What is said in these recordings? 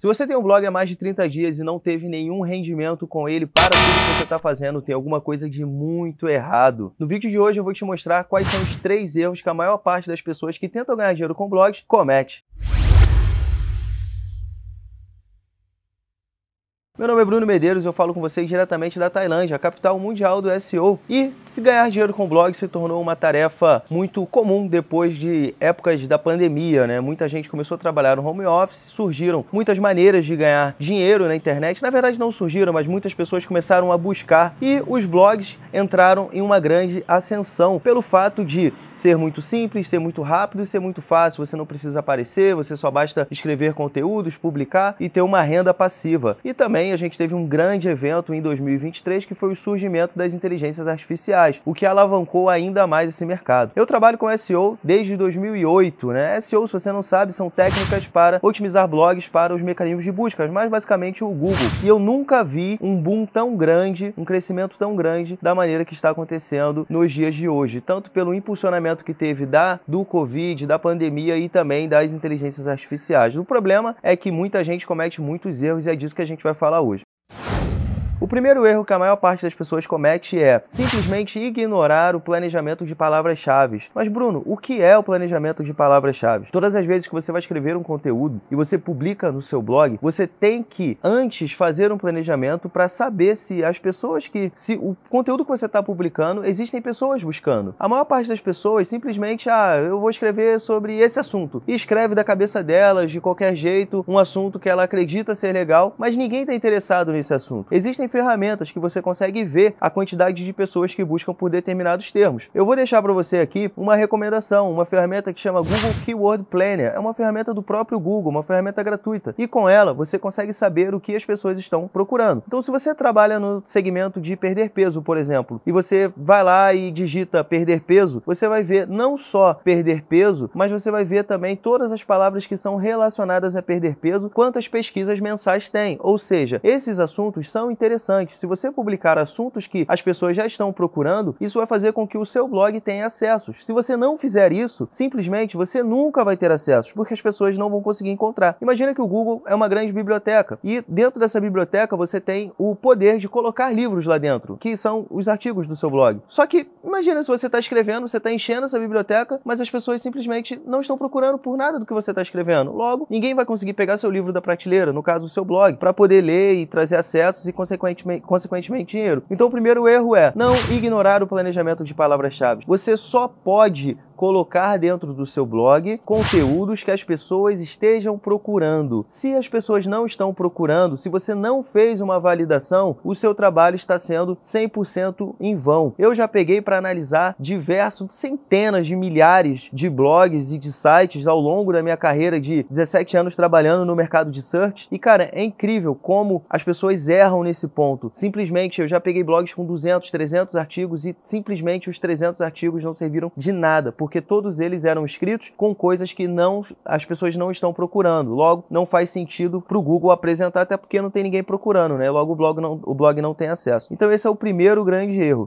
Se você tem um blog há mais de 30 dias e não teve nenhum rendimento com ele para tudo que você está fazendo, tem alguma coisa de muito errado. No vídeo de hoje eu vou te mostrar quais são os três erros que a maior parte das pessoas que tentam ganhar dinheiro com blogs comete. Meu nome é Bruno Medeiros e eu falo com vocês diretamente da Tailândia, a capital mundial do SEO. E se ganhar dinheiro com blog se tornou uma tarefa muito comum depois de épocas da pandemia, né? Muita gente começou a trabalhar no home office, surgiram muitas maneiras de ganhar dinheiro na internet. Na verdade, não surgiram, mas muitas pessoas começaram a buscar e os blogs entraram em uma grande ascensão pelo fato de ser muito simples, ser muito rápido e ser muito fácil. Você não precisa aparecer, você só basta escrever conteúdos, publicar e ter uma renda passiva. E também a gente teve um grande evento em 2023 que foi o surgimento das inteligências artificiais, o que alavancou ainda mais esse mercado. Eu trabalho com SEO desde 2008, né? SEO, se você não sabe, são técnicas para otimizar blogs para os mecanismos de busca, mas basicamente o Google. E eu nunca vi um boom tão grande, um crescimento tão grande da maneira que está acontecendo nos dias de hoje, tanto pelo impulsionamento que teve da do Covid, da pandemia e também das inteligências artificiais. O problema é que muita gente comete muitos erros e é disso que a gente vai falar hoje. O primeiro erro que a maior parte das pessoas comete é simplesmente ignorar o planejamento de palavras-chave. Mas, Bruno, o que é o planejamento de palavras-chave? Todas as vezes que você vai escrever um conteúdo e você publica no seu blog, você tem que antes fazer um planejamento para saber se as pessoas que. se o conteúdo que você está publicando, existem pessoas buscando. A maior parte das pessoas simplesmente, ah, eu vou escrever sobre esse assunto. E escreve da cabeça delas, de qualquer jeito, um assunto que ela acredita ser legal, mas ninguém está interessado nesse assunto. Existem ferramentas que você consegue ver a quantidade de pessoas que buscam por determinados termos. Eu vou deixar para você aqui uma recomendação, uma ferramenta que chama Google Keyword Planner. É uma ferramenta do próprio Google, uma ferramenta gratuita. E com ela você consegue saber o que as pessoas estão procurando. Então, se você trabalha no segmento de perder peso, por exemplo, e você vai lá e digita perder peso, você vai ver não só perder peso, mas você vai ver também todas as palavras que são relacionadas a perder peso, quantas pesquisas mensais tem. Ou seja, esses assuntos são interessantes interessantes. Se você publicar assuntos que as pessoas já estão procurando, isso vai fazer com que o seu blog tenha acessos. Se você não fizer isso, simplesmente você nunca vai ter acessos, porque as pessoas não vão conseguir encontrar. Imagina que o Google é uma grande biblioteca e dentro dessa biblioteca você tem o poder de colocar livros lá dentro, que são os artigos do seu blog. Só que imagina se você está escrevendo, você está enchendo essa biblioteca, mas as pessoas simplesmente não estão procurando por nada do que você está escrevendo. Logo, ninguém vai conseguir pegar seu livro da prateleira, no caso o seu blog, para poder ler e trazer acessos e consequentemente consequentemente, consequentemente dinheiro. Então o primeiro erro é não ignorar o planejamento de palavras-chave. Você só pode colocar dentro do seu blog conteúdos que as pessoas estejam procurando. Se as pessoas não estão procurando, se você não fez uma validação, o seu trabalho está sendo 100% em vão. Eu já peguei para analisar diversos, centenas de milhares de blogs e de sites ao longo da minha carreira de 17 anos trabalhando no mercado de search e cara, é incrível como as pessoas erram nesse ponto. Simplesmente eu já peguei blogs com 200, 300 artigos e simplesmente os 300 artigos não serviram de nada, porque porque todos eles eram escritos com coisas que não as pessoas não estão procurando. Logo, não faz sentido para o Google apresentar, até porque não tem ninguém procurando, né? Logo, o blog, não, o blog não tem acesso. Então, esse é o primeiro grande erro.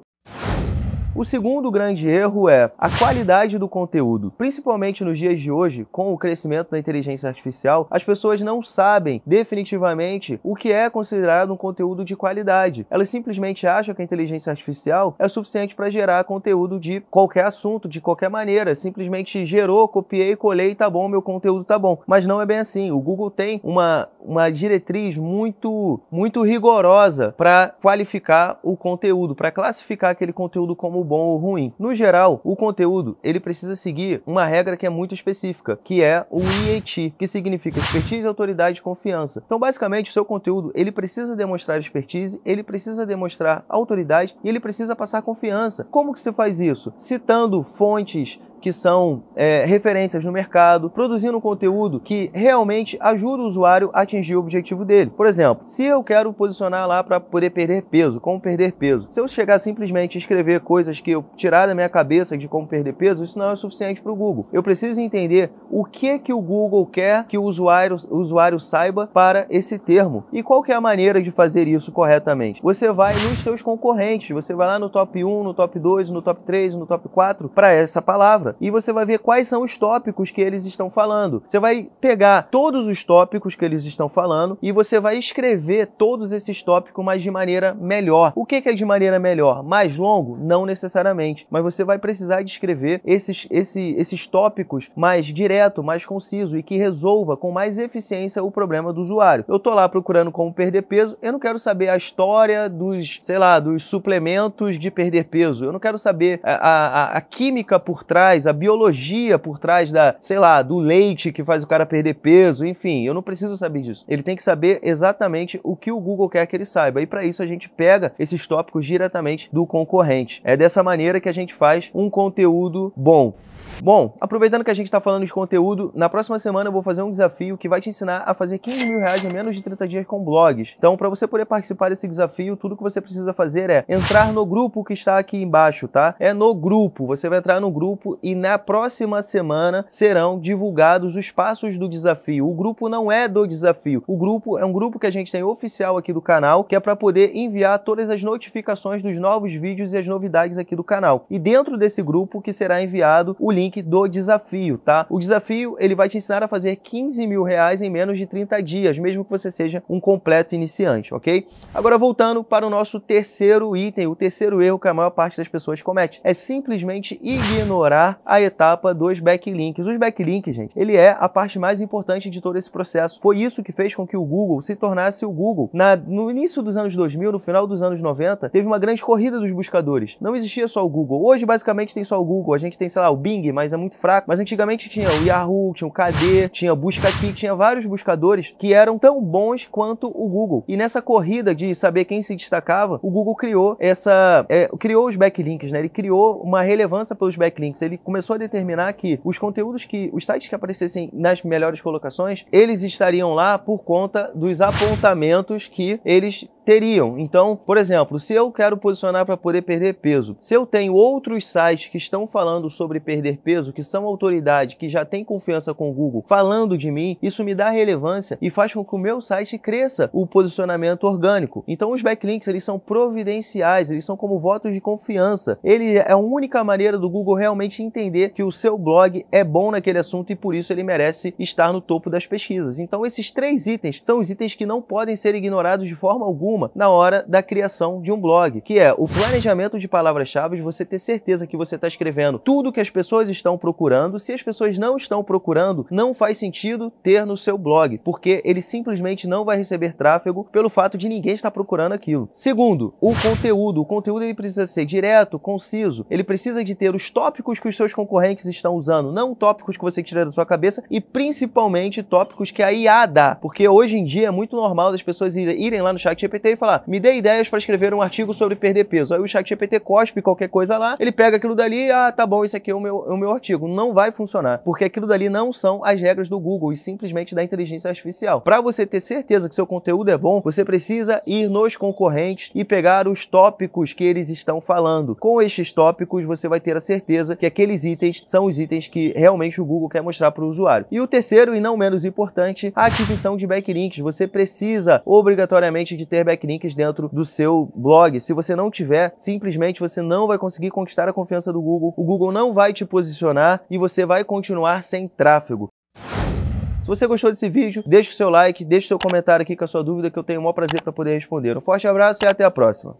O segundo grande erro é a qualidade do conteúdo. Principalmente nos dias de hoje, com o crescimento da inteligência artificial, as pessoas não sabem definitivamente o que é considerado um conteúdo de qualidade. Elas simplesmente acham que a inteligência artificial é suficiente para gerar conteúdo de qualquer assunto, de qualquer maneira. Simplesmente gerou, copiei, colei, tá bom, meu conteúdo tá bom. Mas não é bem assim. O Google tem uma, uma diretriz muito, muito rigorosa para qualificar o conteúdo, para classificar aquele conteúdo como bom ou ruim. No geral, o conteúdo ele precisa seguir uma regra que é muito específica, que é o EAT, que significa expertise, autoridade e confiança. Então, basicamente, o seu conteúdo ele precisa demonstrar expertise, ele precisa demonstrar autoridade e ele precisa passar confiança. Como que se faz isso? Citando fontes que são é, referências no mercado, produzindo conteúdo que realmente ajuda o usuário a atingir o objetivo dele. Por exemplo, se eu quero posicionar lá para poder perder peso, como perder peso, se eu chegar simplesmente a escrever coisas que eu tirar da minha cabeça de como perder peso, isso não é suficiente para o Google. Eu preciso entender o que que o Google quer que o usuário, o usuário saiba para esse termo e qual que é a maneira de fazer isso corretamente. Você vai nos seus concorrentes, você vai lá no top 1, no top 2, no top 3, no top 4 para essa palavra e você vai ver quais são os tópicos que eles estão falando. Você vai pegar todos os tópicos que eles estão falando e você vai escrever todos esses tópicos, mas de maneira melhor. O que é de maneira melhor? Mais longo? Não necessariamente, mas você vai precisar escrever esses, esse, esses tópicos mais direto, mais conciso e que resolva com mais eficiência o problema do usuário. Eu tô lá procurando como perder peso, eu não quero saber a história dos, sei lá, dos suplementos de perder peso, eu não quero saber a, a, a química por trás a biologia por trás da, sei lá, do leite que faz o cara perder peso, enfim, eu não preciso saber disso. Ele tem que saber exatamente o que o Google quer que ele saiba. E para isso a gente pega esses tópicos diretamente do concorrente. É dessa maneira que a gente faz um conteúdo bom. Bom, aproveitando que a gente está falando de conteúdo, na próxima semana eu vou fazer um desafio que vai te ensinar a fazer 15 mil reais em menos de 30 dias com blogs. Então, para você poder participar desse desafio, tudo que você precisa fazer é entrar no grupo que está aqui embaixo, tá? É no grupo. Você vai entrar no grupo e na próxima semana serão divulgados os passos do desafio. O grupo não é do desafio. O grupo é um grupo que a gente tem oficial aqui do canal, que é para poder enviar todas as notificações dos novos vídeos e as novidades aqui do canal. E dentro desse grupo que será enviado o link do desafio, tá? O desafio, ele vai te ensinar a fazer 15 mil reais em menos de 30 dias, mesmo que você seja um completo iniciante, ok? Agora voltando para o nosso terceiro item, o terceiro erro que a maior parte das pessoas comete, é simplesmente ignorar a etapa dos backlinks. Os backlinks, gente, ele é a parte mais importante de todo esse processo. Foi isso que fez com que o Google se tornasse o Google. Na, no início dos anos 2000, no final dos anos 90, teve uma grande corrida dos buscadores. Não existia só o Google. Hoje, basicamente, tem só o Google. A gente tem, sei lá, o Bing, mas é muito fraco. Mas antigamente tinha o Yahoo, tinha o KD, tinha Busca Aqui, tinha vários buscadores que eram tão bons quanto o Google. E nessa corrida de saber quem se destacava, o Google criou essa... É, criou os backlinks, né? Ele criou uma relevância pelos backlinks. Ele começou a determinar que os conteúdos que, os sites que aparecessem nas melhores colocações, eles estariam lá por conta dos apontamentos que eles teriam. Então, por exemplo, se eu quero posicionar para poder perder peso, se eu tenho outros sites que estão falando sobre perder peso, que são autoridade, que já tem confiança com o Google, falando de mim, isso me dá relevância e faz com que o meu site cresça o posicionamento orgânico. Então, os backlinks, eles são providenciais, eles são como votos de confiança. Ele é a única maneira do Google realmente entender que o seu blog é bom naquele assunto e por isso ele merece estar no topo das pesquisas. Então, esses três itens são os itens que não podem ser ignorados de forma alguma alguma na hora da criação de um blog, que é o planejamento de palavras-chave, você ter certeza que você está escrevendo tudo que as pessoas estão procurando. Se as pessoas não estão procurando, não faz sentido ter no seu blog, porque ele simplesmente não vai receber tráfego pelo fato de ninguém estar procurando aquilo. Segundo, o conteúdo. O conteúdo ele precisa ser direto, conciso, ele precisa de ter os tópicos que os seus concorrentes estão usando, não tópicos que você tira da sua cabeça e principalmente tópicos que a IA dá, porque hoje em dia é muito normal das pessoas irem lá no chat GPT e falar: me dê ideias para escrever um artigo sobre perder peso. Aí o chat GPT cospe qualquer coisa lá, ele pega aquilo dali, ah, tá bom, esse aqui é o meu, é o meu artigo. Não vai funcionar, porque aquilo dali não são as regras do Google e simplesmente da inteligência artificial. Para você ter certeza que seu conteúdo é bom, você precisa ir nos concorrentes e pegar os tópicos que eles estão falando. Com estes tópicos, você vai ter a certeza que aqueles itens são os itens que realmente o Google quer mostrar para o usuário. E o terceiro, e não menos importante, a aquisição de backlinks. Você precisa obrigatoriamente de ter backlinks backlinks dentro do seu blog. Se você não tiver, simplesmente você não vai conseguir conquistar a confiança do Google. O Google não vai te posicionar e você vai continuar sem tráfego. Se você gostou desse vídeo, deixe o seu like, deixe o seu comentário aqui com a sua dúvida que eu tenho o maior prazer para poder responder. Um forte abraço e até a próxima.